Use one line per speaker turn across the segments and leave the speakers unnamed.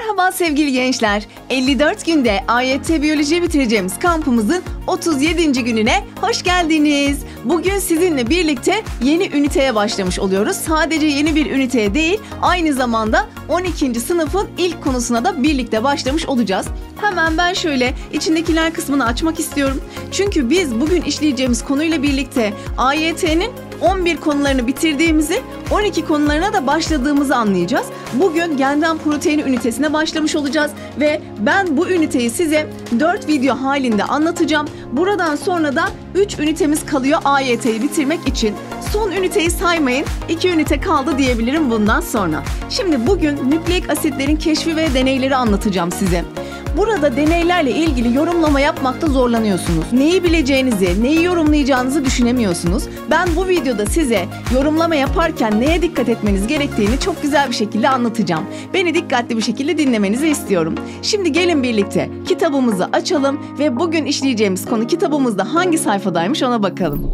Merhaba sevgili gençler. 54 günde AYT Biyoloji bitireceğimiz kampımızın 37. gününe hoş geldiniz. Bugün sizinle birlikte yeni üniteye başlamış oluyoruz. Sadece yeni bir üniteye değil, aynı zamanda 12. sınıfın ilk konusuna da birlikte başlamış olacağız. Hemen ben şöyle içindekiler kısmını açmak istiyorum. Çünkü biz bugün işleyeceğimiz konuyla birlikte AYT'nin 11 konularını bitirdiğimizi, 12 konularına da başladığımızı anlayacağız. Bugün genden protein ünitesine başlamış olacağız ve ben bu üniteyi size 4 video halinde anlatacağım. Buradan sonra da 3 ünitemiz kalıyor AYT'yi bitirmek için. Son üniteyi saymayın, 2 ünite kaldı diyebilirim bundan sonra. Şimdi bugün nükleik asitlerin keşfi ve deneyleri anlatacağım size. Burada deneylerle ilgili yorumlama yapmakta zorlanıyorsunuz. Neyi bileceğinizi, neyi yorumlayacağınızı düşünemiyorsunuz. Ben bu videoda size yorumlama yaparken neye dikkat etmeniz gerektiğini çok güzel bir şekilde anlatacağım. Beni dikkatli bir şekilde dinlemenizi istiyorum. Şimdi gelin birlikte kitabımızı açalım ve bugün işleyeceğimiz konu kitabımızda hangi sayfadaymış ona bakalım.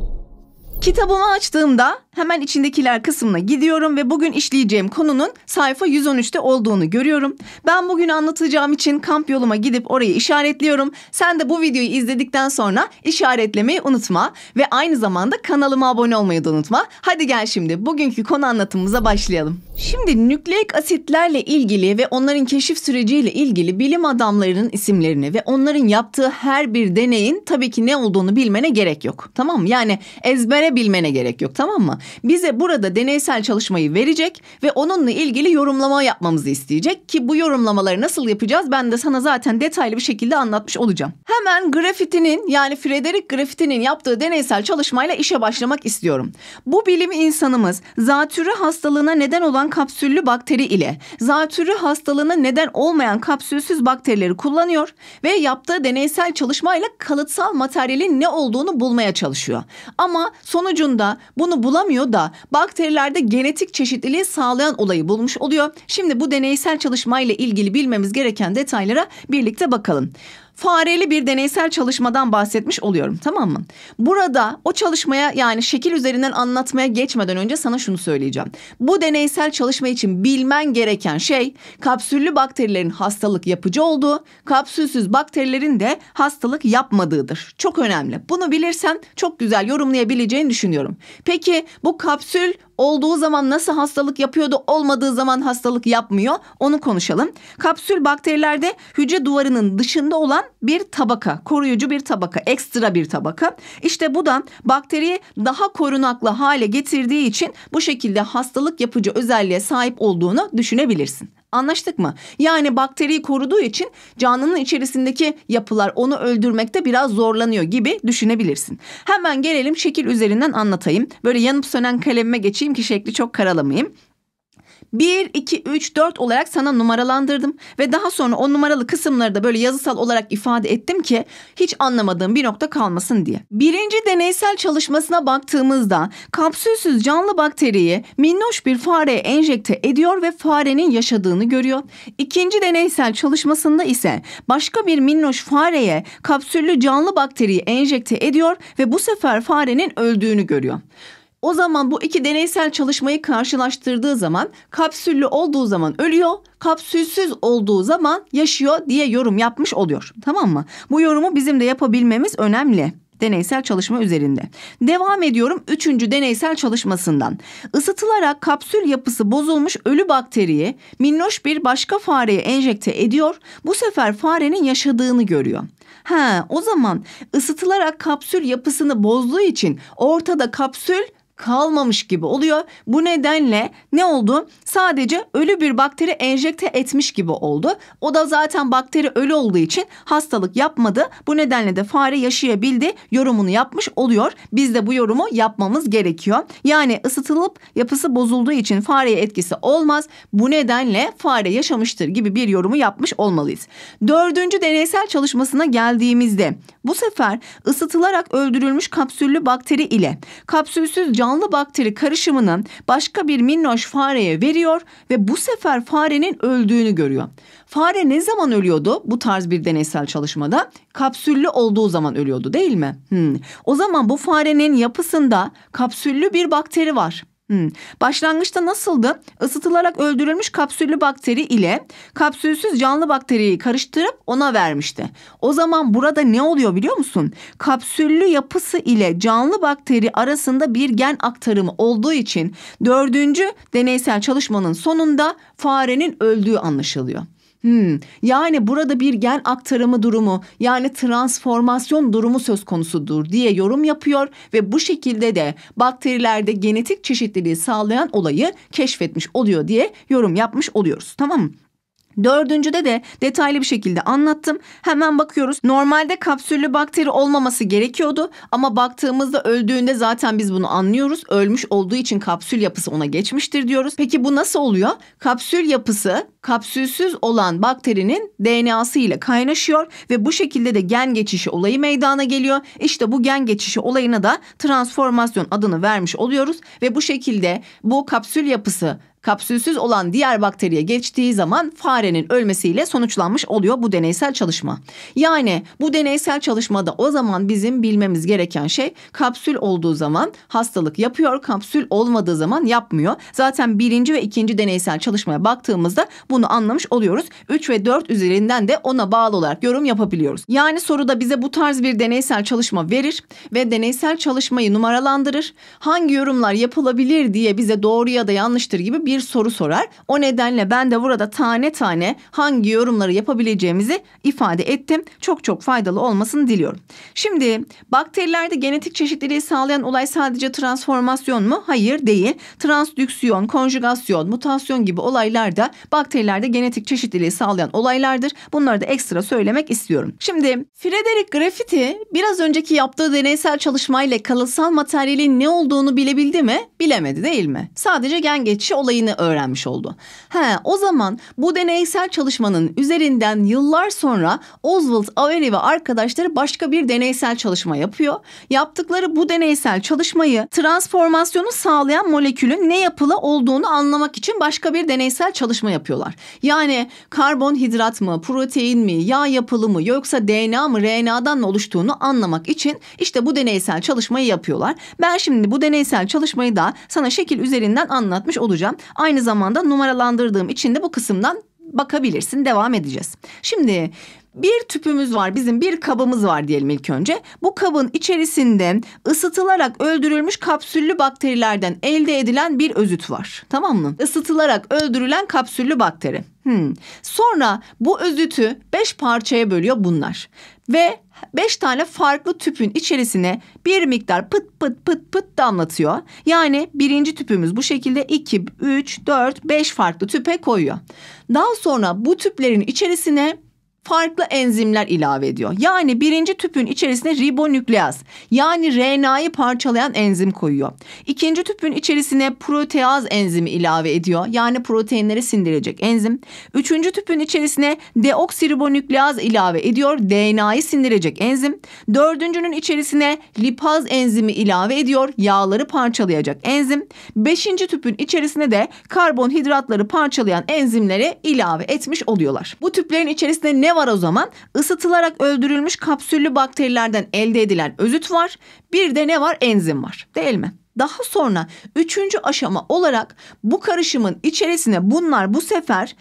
Kitabımı açtığımda hemen içindekiler kısmına gidiyorum ve bugün işleyeceğim konunun sayfa 113'te olduğunu görüyorum. Ben bugün anlatacağım için kamp yoluma gidip orayı işaretliyorum. Sen de bu videoyu izledikten sonra işaretlemeyi unutma ve aynı zamanda kanalıma abone olmayı da unutma. Hadi gel şimdi bugünkü konu anlatımımıza başlayalım. Şimdi nükleik asitlerle ilgili ve onların keşif süreciyle ilgili bilim adamlarının isimlerini ve onların yaptığı her bir deneyin tabii ki ne olduğunu bilmene gerek yok. Tamam mı? Yani ezbere bilmene gerek yok tamam mı? bize burada deneysel çalışmayı verecek ve onunla ilgili yorumlama yapmamızı isteyecek ki bu yorumlamaları nasıl yapacağız ben de sana zaten detaylı bir şekilde anlatmış olacağım. Hemen grafitinin yani Frederick Grafitinin yaptığı deneysel çalışmayla işe başlamak istiyorum. Bu bilim insanımız zatürre hastalığına neden olan kapsüllü bakteri ile zatürre hastalığına neden olmayan kapsülsüz bakterileri kullanıyor ve yaptığı deneysel çalışmayla kalıtsal materyalin ne olduğunu bulmaya çalışıyor. Ama sonucunda bunu bulamıyor olamıyor da bakterilerde genetik çeşitliliği sağlayan olayı bulmuş oluyor. Şimdi bu deneysel çalışmayla ilgili bilmemiz gereken detaylara birlikte bakalım fareli bir deneysel çalışmadan bahsetmiş oluyorum tamam mı? Burada o çalışmaya yani şekil üzerinden anlatmaya geçmeden önce sana şunu söyleyeceğim. Bu deneysel çalışma için bilmen gereken şey kapsüllü bakterilerin hastalık yapıcı olduğu, kapsülsüz bakterilerin de hastalık yapmadığıdır. Çok önemli. Bunu bilirsen çok güzel yorumlayabileceğini düşünüyorum. Peki bu kapsül Olduğu zaman nasıl hastalık yapıyordu, olmadığı zaman hastalık yapmıyor. Onu konuşalım. Kapsül bakterilerde hücre duvarının dışında olan bir tabaka, koruyucu bir tabaka, ekstra bir tabaka. İşte bu da bakteriyi daha korunaklı hale getirdiği için bu şekilde hastalık yapıcı özelliğe sahip olduğunu düşünebilirsin. Anlaştık mı? Yani bakteriyi koruduğu için canlının içerisindeki yapılar onu öldürmekte biraz zorlanıyor gibi düşünebilirsin. Hemen gelelim şekil üzerinden anlatayım. Böyle yanıp sönen kalemime geçeyim ki şekli çok karalamayayım. 1, 2, 3, 4 olarak sana numaralandırdım. Ve daha sonra o numaralı kısımları da böyle yazısal olarak ifade ettim ki hiç anlamadığım bir nokta kalmasın diye. Birinci deneysel çalışmasına baktığımızda kapsülsüz canlı bakteriyi minnoş bir fareye enjekte ediyor ve farenin yaşadığını görüyor. İkinci deneysel çalışmasında ise başka bir minnoş fareye kapsüllü canlı bakteriyi enjekte ediyor ve bu sefer farenin öldüğünü görüyor. O zaman bu iki deneysel çalışmayı karşılaştırdığı zaman kapsüllü olduğu zaman ölüyor, kapsülsüz olduğu zaman yaşıyor diye yorum yapmış oluyor. Tamam mı? Bu yorumu bizim de yapabilmemiz önemli deneysel çalışma üzerinde. Devam ediyorum üçüncü deneysel çalışmasından. Isıtılarak kapsül yapısı bozulmuş ölü bakteriyi minnoş bir başka fareye enjekte ediyor. Bu sefer farenin yaşadığını görüyor. Ha, o zaman ısıtılarak kapsül yapısını bozduğu için ortada kapsül kalmamış gibi oluyor. Bu nedenle ne oldu? Sadece ölü bir bakteri enjekte etmiş gibi oldu. O da zaten bakteri ölü olduğu için hastalık yapmadı. Bu nedenle de fare yaşayabildi yorumunu yapmış oluyor. Biz de bu yorumu yapmamız gerekiyor. Yani ısıtılıp yapısı bozulduğu için fareye etkisi olmaz. Bu nedenle fare yaşamıştır gibi bir yorumu yapmış olmalıyız. Dördüncü deneysel çalışmasına geldiğimizde bu sefer ısıtılarak öldürülmüş kapsüllü bakteri ile kapsülsüz canlı canlı bakteri karışımını başka bir minnoş fareye veriyor ve bu sefer farenin öldüğünü görüyor. Fare ne zaman ölüyordu bu tarz bir deneysel çalışmada? Kapsüllü olduğu zaman ölüyordu değil mi? Hmm. O zaman bu farenin yapısında kapsüllü bir bakteri var. Hmm. Başlangıçta nasıldı? Isıtılarak öldürülmüş kapsüllü bakteri ile kapsülsüz canlı bakteriyi karıştırıp ona vermişti. O zaman burada ne oluyor biliyor musun? Kapsüllü yapısı ile canlı bakteri arasında bir gen aktarımı olduğu için dördüncü deneysel çalışmanın sonunda farenin öldüğü anlaşılıyor. Hmm, yani burada bir gen aktarımı durumu yani transformasyon durumu söz konusudur diye yorum yapıyor ve bu şekilde de bakterilerde genetik çeşitliliği sağlayan olayı keşfetmiş oluyor diye yorum yapmış oluyoruz. Tamam mı? Dördüncüde de detaylı bir şekilde anlattım. Hemen bakıyoruz. Normalde kapsüllü bakteri olmaması gerekiyordu ama baktığımızda öldüğünde zaten biz bunu anlıyoruz. Ölmüş olduğu için kapsül yapısı ona geçmiştir diyoruz. Peki bu nasıl oluyor? Kapsül yapısı kapsülsüz olan bakterinin DNA'sı ile kaynaşıyor ve bu şekilde de gen geçişi olayı meydana geliyor. İşte bu gen geçişi olayına da transformasyon adını vermiş oluyoruz ve bu şekilde bu kapsül yapısı kapsülsüz olan diğer bakteriye geçtiği zaman farenin ölmesiyle sonuçlanmış oluyor bu deneysel çalışma. Yani bu deneysel çalışmada o zaman bizim bilmemiz gereken şey kapsül olduğu zaman hastalık yapıyor, kapsül olmadığı zaman yapmıyor. Zaten birinci ve ikinci deneysel çalışmaya baktığımızda bunu anlamış oluyoruz. 3 ve 4 üzerinden de ona bağlı olarak yorum yapabiliyoruz. Yani soruda bize bu tarz bir deneysel çalışma verir ve deneysel çalışmayı numaralandırır. Hangi yorumlar yapılabilir diye bize doğru ya da yanlıştır gibi bir bir soru sorar. O nedenle ben de burada tane tane hangi yorumları yapabileceğimizi ifade ettim. Çok çok faydalı olmasını diliyorum. Şimdi bakterilerde genetik çeşitliliği sağlayan olay sadece transformasyon mu? Hayır değil. Transdüksiyon, konjugasyon, mutasyon gibi olaylar da bakterilerde genetik çeşitliliği sağlayan olaylardır. Bunları da ekstra söylemek istiyorum. Şimdi Frederick Graffiti biraz önceki yaptığı deneysel çalışmayla kalıtsal materyalin ne olduğunu bilebildi mi? Bilemedi değil mi? Sadece gen geçişi olayı ettiğini öğrenmiş oldu. He, o zaman bu deneysel çalışmanın üzerinden yıllar sonra Oswald Avery ve arkadaşları başka bir deneysel çalışma yapıyor. Yaptıkları bu deneysel çalışmayı transformasyonu sağlayan molekülün ne yapılı olduğunu anlamak için başka bir deneysel çalışma yapıyorlar. Yani karbonhidrat mı, protein mi, yağ yapılı mı yoksa DNA mı, RNA'dan mı oluştuğunu anlamak için işte bu deneysel çalışmayı yapıyorlar. Ben şimdi bu deneysel çalışmayı da sana şekil üzerinden anlatmış olacağım. Aynı zamanda numaralandırdığım için de bu kısımdan bakabilirsin. Devam edeceğiz. Şimdi bir tüpümüz var bizim bir kabımız var diyelim ilk önce. Bu kabın içerisinde ısıtılarak öldürülmüş kapsüllü bakterilerden elde edilen bir özüt var. Tamam mı? Isıtılarak öldürülen kapsüllü bakteri. Hmm. Sonra bu özütü beş parçaya bölüyor bunlar. Ve beş tane farklı tüpün içerisine bir miktar pıt pıt pıt pıt damlatıyor. Yani birinci tüpümüz bu şekilde iki, üç, dört, beş farklı tüpe koyuyor. Daha sonra bu tüplerin içerisine farklı enzimler ilave ediyor. Yani birinci tüpün içerisine ribonükleaz yani RNA'yı parçalayan enzim koyuyor. İkinci tüpün içerisine proteaz enzimi ilave ediyor. Yani proteinleri sindirecek enzim. Üçüncü tüpün içerisine deoksiribonükleaz ilave ediyor. DNA'yı sindirecek enzim. Dördüncünün içerisine lipaz enzimi ilave ediyor. Yağları parçalayacak enzim. Beşinci tüpün içerisine de karbonhidratları parçalayan enzimleri ilave etmiş oluyorlar. Bu tüplerin içerisine ne ne var o zaman? Isıtılarak öldürülmüş kapsüllü bakterilerden elde edilen özüt var. Bir de ne var? Enzim var. Değil mi? Daha sonra üçüncü aşama olarak bu karışımın içerisine bunlar bu sefer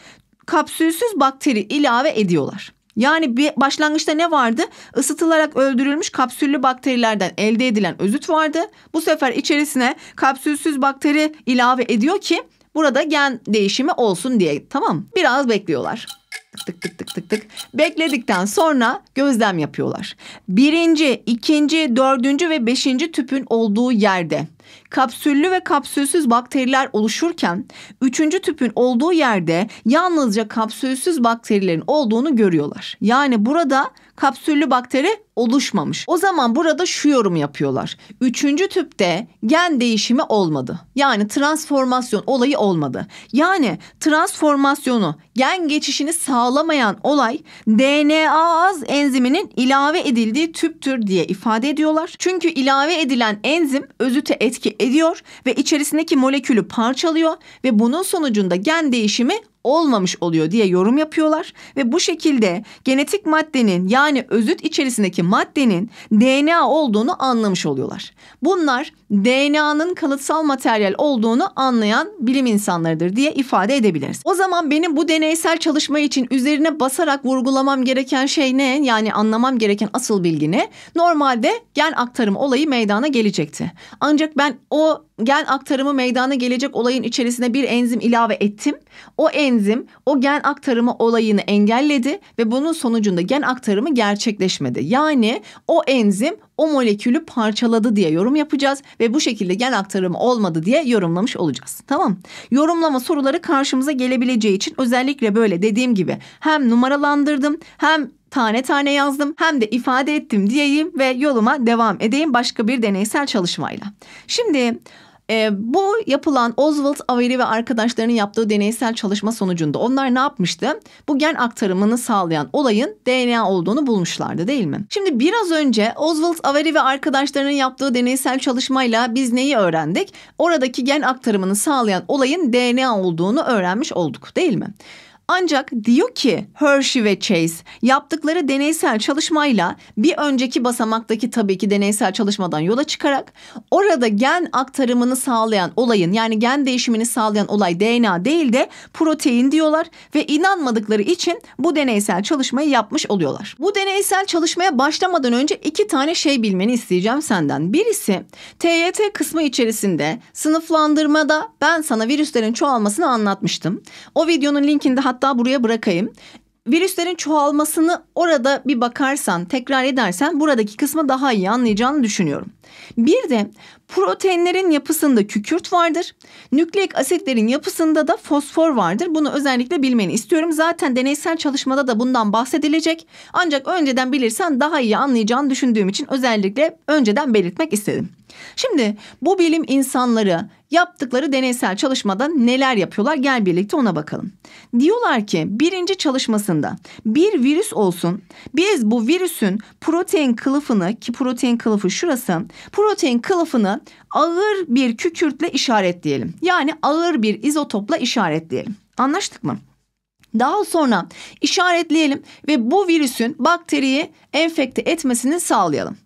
kapsülsüz bakteri ilave ediyorlar. Yani bir başlangıçta ne vardı? Isıtılarak öldürülmüş kapsüllü bakterilerden elde edilen özüt vardı. Bu sefer içerisine kapsülsüz bakteri ilave ediyor ki burada gen değişimi olsun diye. Tamam? Biraz bekliyorlar tık tık tık tık tık tık bekledikten sonra gözlem yapıyorlar. Birinci, ikinci, dördüncü ve beşinci tüpün olduğu yerde kapsüllü ve kapsülsüz bakteriler oluşurken üçüncü tüpün olduğu yerde yalnızca kapsülsüz bakterilerin olduğunu görüyorlar. Yani burada kapsüllü bakteri oluşmamış. O zaman burada şu yorum yapıyorlar. Üçüncü tüpte gen değişimi olmadı. Yani transformasyon olayı olmadı. Yani transformasyonu gen geçişini sağlamayan olay DNA az enziminin ilave edildiği tüptür diye ifade ediyorlar. Çünkü ilave edilen enzim özüte etki ediyor ve içerisindeki molekülü parçalıyor ve bunun sonucunda gen değişimi olmamış oluyor diye yorum yapıyorlar ve bu şekilde genetik maddenin yani özüt içerisindeki maddenin DNA olduğunu anlamış oluyorlar. Bunlar DNA'nın kalıtsal materyal olduğunu anlayan bilim insanlarıdır diye ifade edebiliriz. O zaman benim bu deneysel çalışma için üzerine basarak vurgulamam gereken şey ne? Yani anlamam gereken asıl bilgi ne? Normalde gen aktarım olayı meydana gelecekti. Ancak ben o gen aktarımı meydana gelecek olayın içerisine bir enzim ilave ettim. O enzim o gen aktarımı olayını engelledi ve bunun sonucunda gen aktarımı gerçekleşmedi. Yani o enzim o molekülü parçaladı diye yorum yapacağız ve bu şekilde gen aktarımı olmadı diye yorumlamış olacağız. Tamam. Yorumlama soruları karşımıza gelebileceği için özellikle böyle dediğim gibi hem numaralandırdım hem tane tane yazdım hem de ifade ettim diyeyim ve yoluma devam edeyim başka bir deneysel çalışmayla. Şimdi e, bu yapılan Oswald Avery ve arkadaşlarının yaptığı deneysel çalışma sonucunda onlar ne yapmıştı? Bu gen aktarımını sağlayan olayın DNA olduğunu bulmuşlardı değil mi? Şimdi biraz önce Oswald Avery ve arkadaşlarının yaptığı deneysel çalışmayla biz neyi öğrendik? Oradaki gen aktarımını sağlayan olayın DNA olduğunu öğrenmiş olduk değil mi? Ancak diyor ki Hershey ve Chase yaptıkları deneysel çalışmayla bir önceki basamaktaki tabii ki deneysel çalışmadan yola çıkarak orada gen aktarımını sağlayan olayın yani gen değişimini sağlayan olay DNA değil de protein diyorlar ve inanmadıkları için bu deneysel çalışmayı yapmış oluyorlar. Bu deneysel çalışmaya başlamadan önce iki tane şey bilmeni isteyeceğim senden. Birisi TYT kısmı içerisinde sınıflandırmada ben sana virüslerin çoğalmasını anlatmıştım. O videonun linkinde hatta hatta buraya bırakayım. Virüslerin çoğalmasını orada bir bakarsan, tekrar edersen buradaki kısmı daha iyi anlayacağını düşünüyorum. Bir de proteinlerin yapısında kükürt vardır. Nükleik asitlerin yapısında da fosfor vardır. Bunu özellikle bilmeni istiyorum. Zaten deneysel çalışmada da bundan bahsedilecek. Ancak önceden bilirsen daha iyi anlayacağını düşündüğüm için özellikle önceden belirtmek istedim. Şimdi bu bilim insanları yaptıkları deneysel çalışmada neler yapıyorlar gel birlikte ona bakalım. Diyorlar ki birinci çalışmasında bir virüs olsun biz bu virüsün protein kılıfını ki protein kılıfı şurası protein kılıfını ağır bir kükürtle işaretleyelim. Yani ağır bir izotopla işaretleyelim. Anlaştık mı? Daha sonra işaretleyelim ve bu virüsün bakteriyi enfekte etmesini sağlayalım.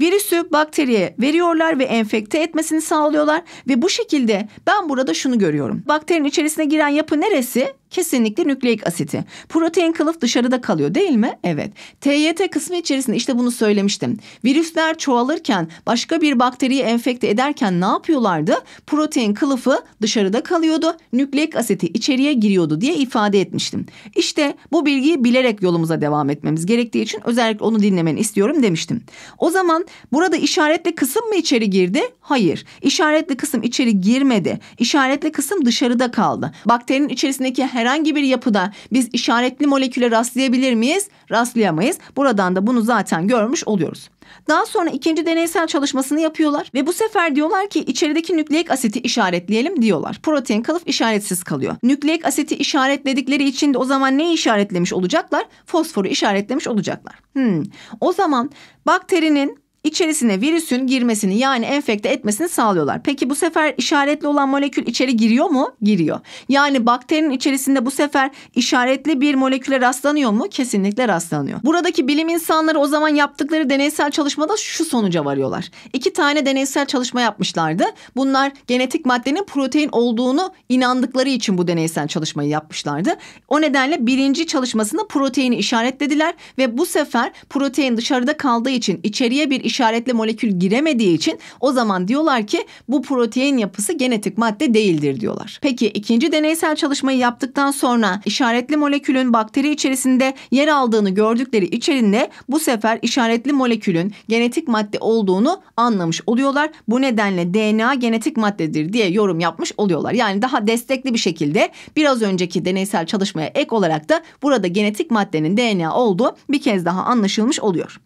Virüsü bakteriye veriyorlar ve enfekte etmesini sağlıyorlar ve bu şekilde ben burada şunu görüyorum. Bakterinin içerisine giren yapı neresi? Kesinlikle nükleik asiti. Protein kılıf dışarıda kalıyor değil mi? Evet. TYT kısmı içerisinde işte bunu söylemiştim. Virüsler çoğalırken başka bir bakteriyi enfekte ederken ne yapıyorlardı? Protein kılıfı dışarıda kalıyordu. Nükleik asiti içeriye giriyordu diye ifade etmiştim. İşte bu bilgiyi bilerek yolumuza devam etmemiz gerektiği için özellikle onu dinlemeni istiyorum demiştim. O zaman burada işaretli kısım mı içeri girdi? Hayır. İşaretli kısım içeri girmedi. İşaretli kısım dışarıda kaldı. Bakterinin içerisindeki her herhangi bir yapıda biz işaretli moleküle rastlayabilir miyiz? Rastlayamayız. Buradan da bunu zaten görmüş oluyoruz. Daha sonra ikinci deneysel çalışmasını yapıyorlar ve bu sefer diyorlar ki içerideki nükleik asiti işaretleyelim diyorlar. Protein kalıp işaretsiz kalıyor. Nükleik asiti işaretledikleri için de o zaman ne işaretlemiş olacaklar? Fosforu işaretlemiş olacaklar. Hmm. O zaman bakterinin içerisine virüsün girmesini yani enfekte etmesini sağlıyorlar. Peki bu sefer işaretli olan molekül içeri giriyor mu? Giriyor. Yani bakterinin içerisinde bu sefer işaretli bir moleküle rastlanıyor mu? Kesinlikle rastlanıyor. Buradaki bilim insanları o zaman yaptıkları deneysel çalışmada şu sonuca varıyorlar. İki tane deneysel çalışma yapmışlardı. Bunlar genetik maddenin protein olduğunu inandıkları için bu deneysel çalışmayı yapmışlardı. O nedenle birinci çalışmasında proteini işaretlediler ve bu sefer protein dışarıda kaldığı için içeriye bir iş işaretli molekül giremediği için o zaman diyorlar ki bu protein yapısı genetik madde değildir diyorlar. Peki ikinci deneysel çalışmayı yaptıktan sonra işaretli molekülün bakteri içerisinde yer aldığını gördükleri içerinde bu sefer işaretli molekülün genetik madde olduğunu anlamış oluyorlar. Bu nedenle DNA genetik maddedir diye yorum yapmış oluyorlar. Yani daha destekli bir şekilde biraz önceki deneysel çalışmaya ek olarak da burada genetik maddenin DNA olduğu bir kez daha anlaşılmış oluyor.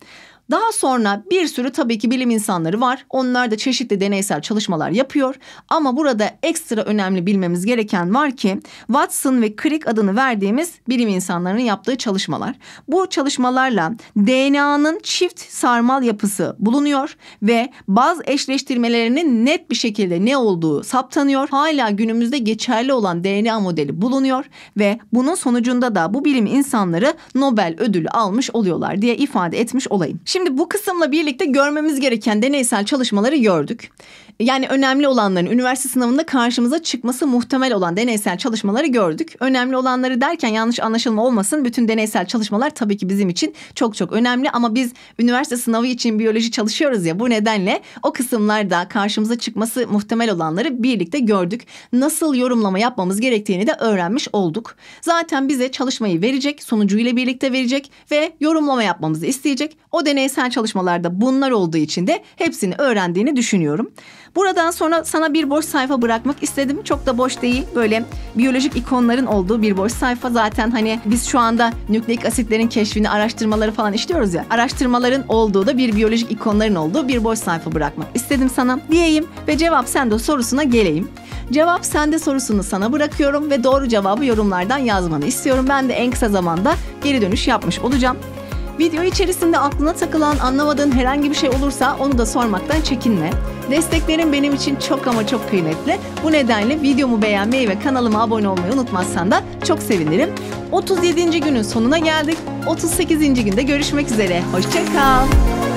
Daha sonra bir sürü tabii ki bilim insanları var. Onlar da çeşitli deneysel çalışmalar yapıyor. Ama burada ekstra önemli bilmemiz gereken var ki Watson ve Crick adını verdiğimiz bilim insanlarının yaptığı çalışmalar. Bu çalışmalarla DNA'nın çift sarmal yapısı bulunuyor ve bazı eşleştirmelerinin net bir şekilde ne olduğu saptanıyor. Hala günümüzde geçerli olan DNA modeli bulunuyor ve bunun sonucunda da bu bilim insanları Nobel ödülü almış oluyorlar diye ifade etmiş olayım. Şimdi Şimdi bu kısımla birlikte görmemiz gereken deneysel çalışmaları gördük. Yani önemli olanların üniversite sınavında karşımıza çıkması muhtemel olan deneysel çalışmaları gördük. Önemli olanları derken yanlış anlaşılma olmasın. Bütün deneysel çalışmalar tabii ki bizim için çok çok önemli ama biz üniversite sınavı için biyoloji çalışıyoruz ya bu nedenle o kısımlarda karşımıza çıkması muhtemel olanları birlikte gördük. Nasıl yorumlama yapmamız gerektiğini de öğrenmiş olduk. Zaten bize çalışmayı verecek, sonucuyla birlikte verecek ve yorumlama yapmamızı isteyecek. O deneysel çalışmalarda bunlar olduğu için de hepsini öğrendiğini düşünüyorum. Buradan sonra sana bir boş sayfa bırakmak istedim. Çok da boş değil. Böyle biyolojik ikonların olduğu bir boş sayfa. Zaten hani biz şu anda nükleik asitlerin keşfini, araştırmaları falan işliyoruz ya. Araştırmaların olduğu da bir biyolojik ikonların olduğu bir boş sayfa bırakmak istedim sana diyeyim ve cevap sende sorusuna geleyim. Cevap sende sorusunu sana bırakıyorum ve doğru cevabı yorumlardan yazmanı istiyorum. Ben de en kısa zamanda geri dönüş yapmış olacağım. Video içerisinde aklına takılan, anlamadığın herhangi bir şey olursa onu da sormaktan çekinme. Desteklerin benim için çok ama çok kıymetli. Bu nedenle videomu beğenmeyi ve kanalıma abone olmayı unutmazsan da çok sevinirim. 37. günün sonuna geldik. 38. günde görüşmek üzere. Hoşçakal.